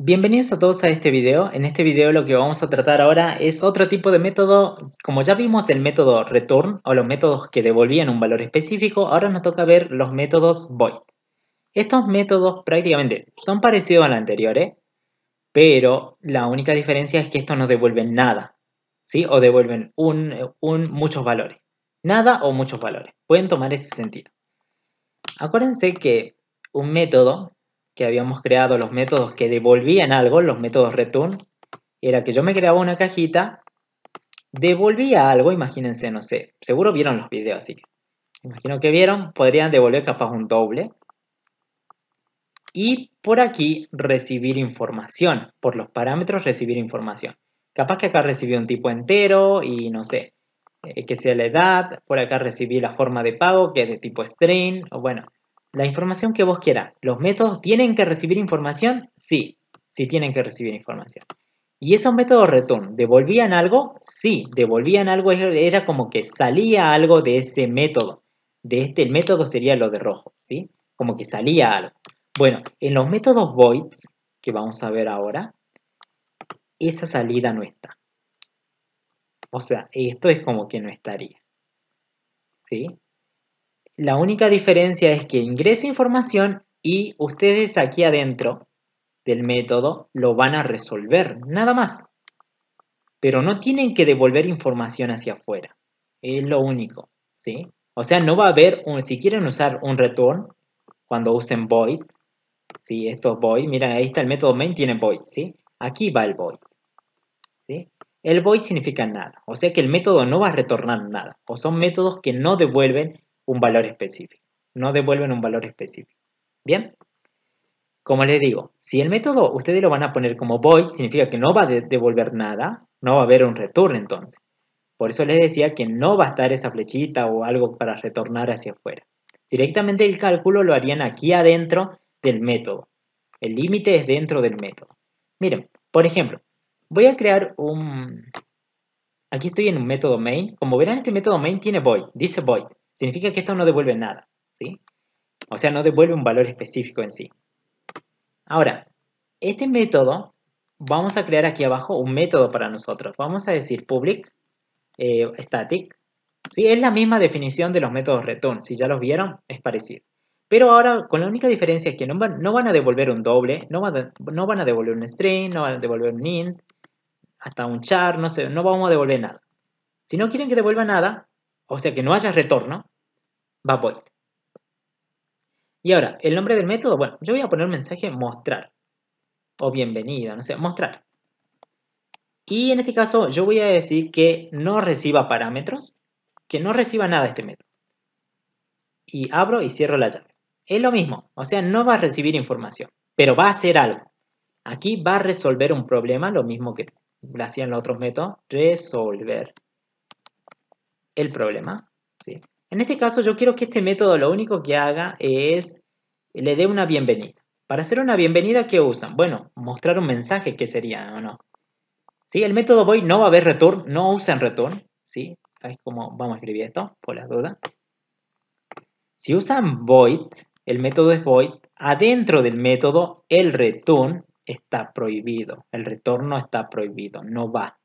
Bienvenidos a todos a este video. En este video lo que vamos a tratar ahora es otro tipo de método. Como ya vimos el método return o los métodos que devolvían un valor específico, ahora nos toca ver los métodos void. Estos métodos prácticamente son parecidos a los anteriores, ¿eh? pero la única diferencia es que estos no devuelven nada, ¿sí? O devuelven un, muchos valores. Nada o muchos valores. Pueden tomar ese sentido. Acuérdense que un método que habíamos creado los métodos que devolvían algo, los métodos return, era que yo me creaba una cajita, devolvía algo, imagínense, no sé, seguro vieron los videos, así que imagino que vieron, podrían devolver capaz un doble. Y por aquí recibir información, por los parámetros recibir información. Capaz que acá recibí un tipo entero y no sé, eh, que sea la edad, por acá recibí la forma de pago que es de tipo string, o bueno, la información que vos quieras. ¿Los métodos tienen que recibir información? Sí, sí tienen que recibir información. ¿Y esos métodos return devolvían algo? Sí, devolvían algo, era como que salía algo de ese método. De este, el método sería lo de rojo, ¿sí? Como que salía algo. Bueno, en los métodos voids, que vamos a ver ahora, esa salida no está. O sea, esto es como que no estaría. ¿Sí? La única diferencia es que ingresa información y ustedes aquí adentro del método lo van a resolver, nada más. Pero no tienen que devolver información hacia afuera. Es lo único, ¿sí? O sea, no va a haber, un, si quieren usar un return, cuando usen void, ¿sí? Esto es void, miren, ahí está el método main, tiene void, ¿sí? Aquí va el void, ¿sí? El void significa nada, o sea que el método no va a retornar nada, o son métodos que no devuelven un valor específico. No devuelven un valor específico. Bien. Como les digo, si el método ustedes lo van a poner como void, significa que no va a devolver nada, no va a haber un return entonces. Por eso les decía que no va a estar esa flechita o algo para retornar hacia afuera. Directamente el cálculo lo harían aquí adentro del método. El límite es dentro del método. Miren, por ejemplo, voy a crear un... Aquí estoy en un método main. Como verán, este método main tiene void, dice void significa que esto no devuelve nada, ¿sí? O sea, no devuelve un valor específico en sí. Ahora, este método, vamos a crear aquí abajo un método para nosotros. Vamos a decir public eh, static. ¿sí? Es la misma definición de los métodos return. Si ya los vieron, es parecido. Pero ahora, con la única diferencia es que no van, a devolver un doble, no van, a, no van, a, devolver un string, no van a devolver un int, hasta un char, no sé, no vamos a devolver nada. Si no quieren que devuelva nada, o sea que no haya retorno, va void. Y ahora, el nombre del método, bueno, yo voy a poner mensaje mostrar, o bienvenida, no sé, mostrar. Y en este caso yo voy a decir que no reciba parámetros, que no reciba nada este método. Y abro y cierro la llave. Es lo mismo, o sea, no va a recibir información, pero va a hacer algo. Aquí va a resolver un problema, lo mismo que hacían los otros métodos, resolver el problema. ¿sí? En este caso yo quiero que este método lo único que haga es le dé una bienvenida. Para hacer una bienvenida, ¿qué usan? Bueno, mostrar un mensaje que sería o no. ¿Sí? El método void no va a haber return, no usan return. ¿sí? Es como vamos a escribir esto, por la duda Si usan void, el método es void, adentro del método el return está prohibido. El retorno está prohibido, no va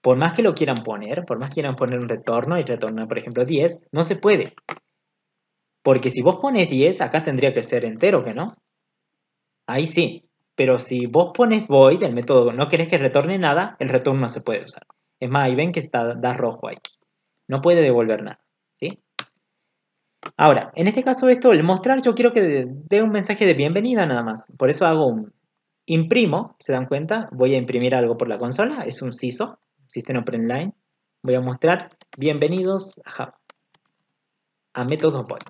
por más que lo quieran poner, por más que quieran poner un retorno y retornar, por ejemplo, 10, no se puede. Porque si vos pones 10, acá tendría que ser entero, ¿que no? Ahí sí. Pero si vos pones void, el método no querés que retorne nada, el retorno no se puede usar. Es más, ahí ven que está, da rojo ahí. No puede devolver nada, ¿sí? Ahora, en este caso esto, el mostrar, yo quiero que dé un mensaje de bienvenida nada más. Por eso hago un imprimo, ¿se dan cuenta? Voy a imprimir algo por la consola, es un CISO sistema line, voy a mostrar bienvenidos a Java, a métodos void.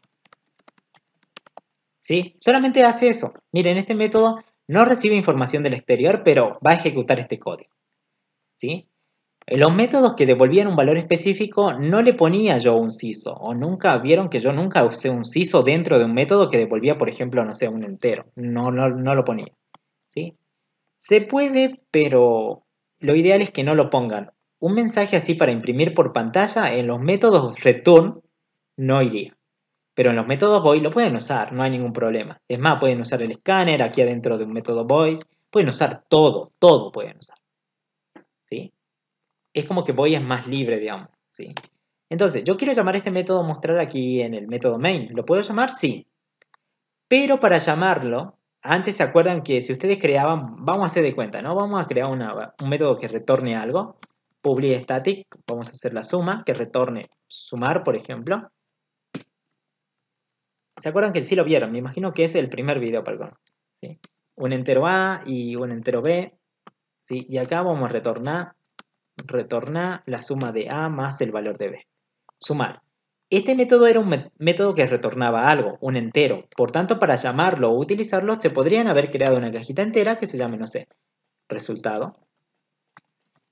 ¿Sí? Solamente hace eso. Miren, este método no recibe información del exterior, pero va a ejecutar este código. ¿Sí? Los métodos que devolvían un valor específico no le ponía yo un CISO, o nunca vieron que yo nunca usé un CISO dentro de un método que devolvía, por ejemplo, no sé, un entero. No, no, no lo ponía. ¿Sí? Se puede, pero lo ideal es que no lo pongan. Un mensaje así para imprimir por pantalla en los métodos return no iría. Pero en los métodos void lo pueden usar, no hay ningún problema. Es más, pueden usar el escáner aquí adentro de un método void. Pueden usar todo, todo pueden usar. ¿Sí? Es como que void es más libre, digamos. ¿sí? Entonces, yo quiero llamar este método mostrar aquí en el método main. ¿Lo puedo llamar? Sí. Pero para llamarlo, antes se acuerdan que si ustedes creaban, vamos a hacer de cuenta, ¿no? Vamos a crear un método que retorne algo, public static, vamos a hacer la suma, que retorne sumar, por ejemplo. ¿Se acuerdan que sí lo vieron? Me imagino que es el primer video, perdón. Un entero A y un entero B. ¿sí? Y acá vamos a retornar, retornar la suma de A más el valor de B. Sumar. Este método era un método que retornaba algo, un entero. Por tanto, para llamarlo o utilizarlo, se podrían haber creado una cajita entera que se llame, no sé, resultado.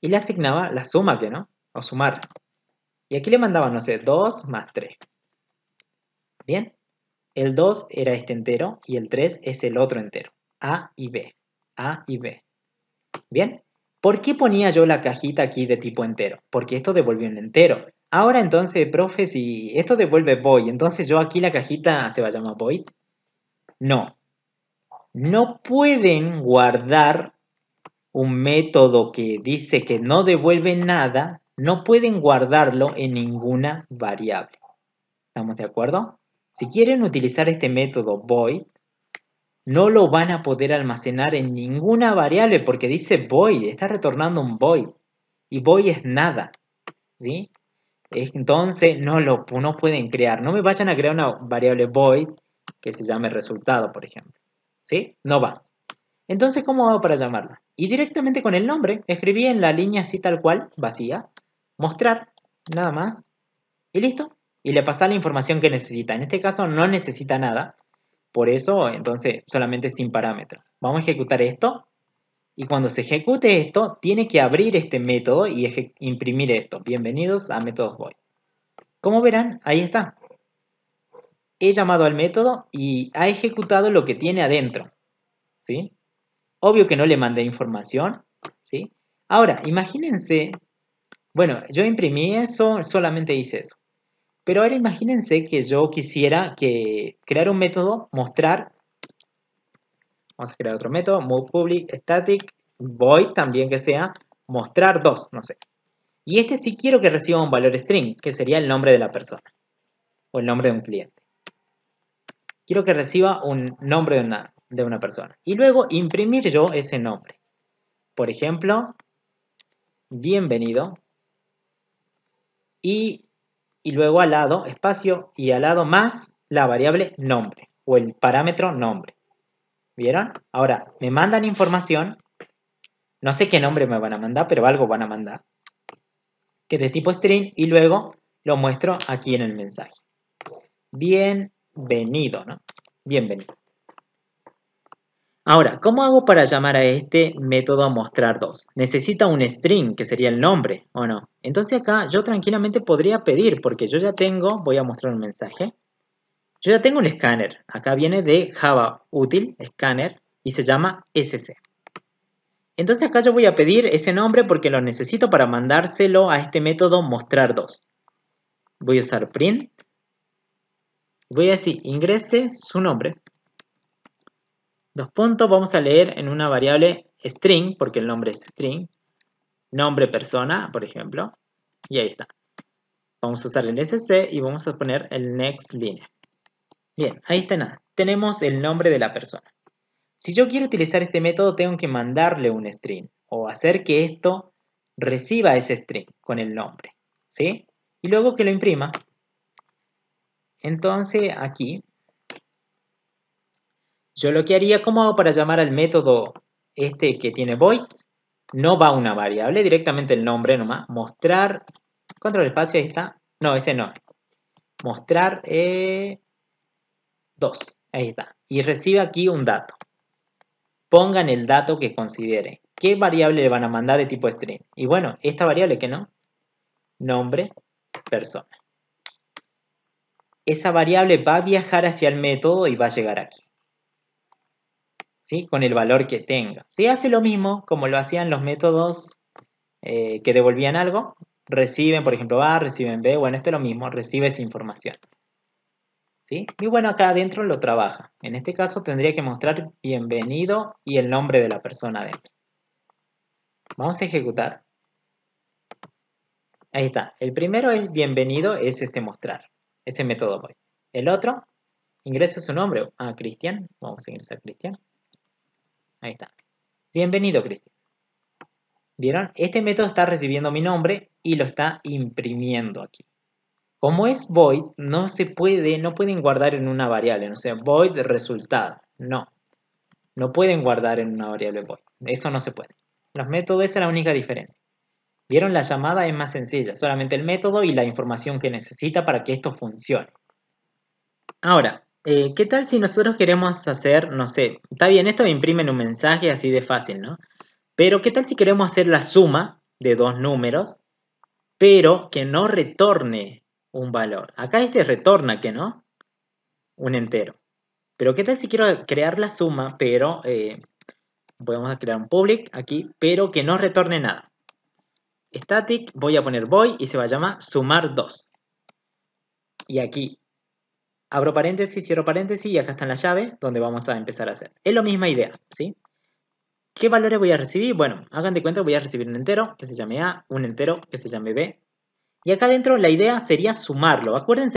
Y le asignaba la suma, que no, o sumar. Y aquí le mandaba, no sé, 2 más 3. Bien, el 2 era este entero y el 3 es el otro entero. A y B, A y B. Bien, ¿por qué ponía yo la cajita aquí de tipo entero? Porque esto devolvió un entero. Ahora entonces, profe, si esto devuelve void, entonces yo aquí la cajita se va a llamar void. No. No pueden guardar un método que dice que no devuelve nada, no pueden guardarlo en ninguna variable. ¿Estamos de acuerdo? Si quieren utilizar este método void, no lo van a poder almacenar en ninguna variable porque dice void, está retornando un void. Y void es nada. ¿sí? Entonces no lo no pueden crear. No me vayan a crear una variable void que se llame resultado, por ejemplo. ¿Sí? No va. Entonces, ¿cómo hago para llamarla? Y directamente con el nombre, escribí en la línea así tal cual, vacía, mostrar, nada más, y listo. Y le pasa la información que necesita. En este caso no necesita nada, por eso, entonces, solamente sin parámetro. Vamos a ejecutar esto. Y cuando se ejecute esto, tiene que abrir este método y imprimir esto. Bienvenidos a métodos void. Como verán, ahí está. He llamado al método y ha ejecutado lo que tiene adentro. ¿Sí? Obvio que no le mandé información. ¿Sí? Ahora, imagínense. Bueno, yo imprimí eso, solamente hice eso. Pero ahora imagínense que yo quisiera que crear un método, mostrar Vamos a crear otro método, move public static void también que sea mostrar 2 no sé. Y este sí quiero que reciba un valor string, que sería el nombre de la persona o el nombre de un cliente. Quiero que reciba un nombre de una, de una persona. Y luego imprimir yo ese nombre. Por ejemplo, bienvenido. y luego al lado, espacio y al lado más la variable nombre o el parámetro nombre. ¿Vieron? Ahora, me mandan información. No sé qué nombre me van a mandar, pero algo van a mandar. Que es de tipo string y luego lo muestro aquí en el mensaje. Bienvenido, ¿no? Bienvenido. Ahora, ¿cómo hago para llamar a este método a mostrar dos? Necesita un string, que sería el nombre, ¿o no? Entonces acá yo tranquilamente podría pedir, porque yo ya tengo, voy a mostrar un mensaje. Yo ya tengo un escáner. Acá viene de Java útil, escáner, y se llama SC. Entonces acá yo voy a pedir ese nombre porque lo necesito para mandárselo a este método mostrar2. Voy a usar print. Voy a decir ingrese su nombre. Dos puntos, vamos a leer en una variable string, porque el nombre es string. Nombre persona, por ejemplo. Y ahí está. Vamos a usar el SC y vamos a poner el next line. Bien, ahí está nada. Tenemos el nombre de la persona. Si yo quiero utilizar este método, tengo que mandarle un string o hacer que esto reciba ese string con el nombre. ¿Sí? Y luego que lo imprima. Entonces aquí, yo lo que haría, ¿cómo hago para llamar al método este que tiene void? No va una variable, directamente el nombre nomás. Mostrar, control espacio, ahí está. No, ese no. Mostrar, eh, Dos, Ahí está. Y recibe aquí un dato. Pongan el dato que considere. ¿Qué variable le van a mandar de tipo string? Y bueno, esta variable que no. Nombre, persona. Esa variable va a viajar hacia el método y va a llegar aquí. ¿Sí? Con el valor que tenga. Si hace lo mismo como lo hacían los métodos eh, que devolvían algo, reciben, por ejemplo, A, reciben B, bueno, esto es lo mismo, recibe esa información. Y bueno, acá adentro lo trabaja. En este caso tendría que mostrar bienvenido y el nombre de la persona adentro. Vamos a ejecutar. Ahí está. El primero es bienvenido, es este mostrar. Ese método voy. El otro, ingresa su nombre a ah, Cristian. Vamos a ingresar Cristian. Ahí está. Bienvenido, Cristian. ¿Vieron? Este método está recibiendo mi nombre y lo está imprimiendo aquí. Como es void, no se puede, no pueden guardar en una variable, no sea, void resultado, no. No pueden guardar en una variable void, eso no se puede. Los métodos, esa es la única diferencia. Vieron, la llamada es más sencilla, solamente el método y la información que necesita para que esto funcione. Ahora, eh, ¿qué tal si nosotros queremos hacer, no sé, está bien, esto me imprimen un mensaje así de fácil, ¿no? Pero ¿qué tal si queremos hacer la suma de dos números, pero que no retorne un valor. Acá este retorna que no, un entero. Pero ¿qué tal si quiero crear la suma, pero eh, podemos crear un public aquí, pero que no retorne nada? Static, voy a poner voy y se va a llamar sumar 2. Y aquí abro paréntesis, cierro paréntesis y acá están las llaves donde vamos a empezar a hacer. Es la misma idea, ¿sí? ¿Qué valores voy a recibir? Bueno, hagan de cuenta voy a recibir un entero que se llame A, un entero que se llame B, y acá adentro la idea sería sumarlo. Acuérdense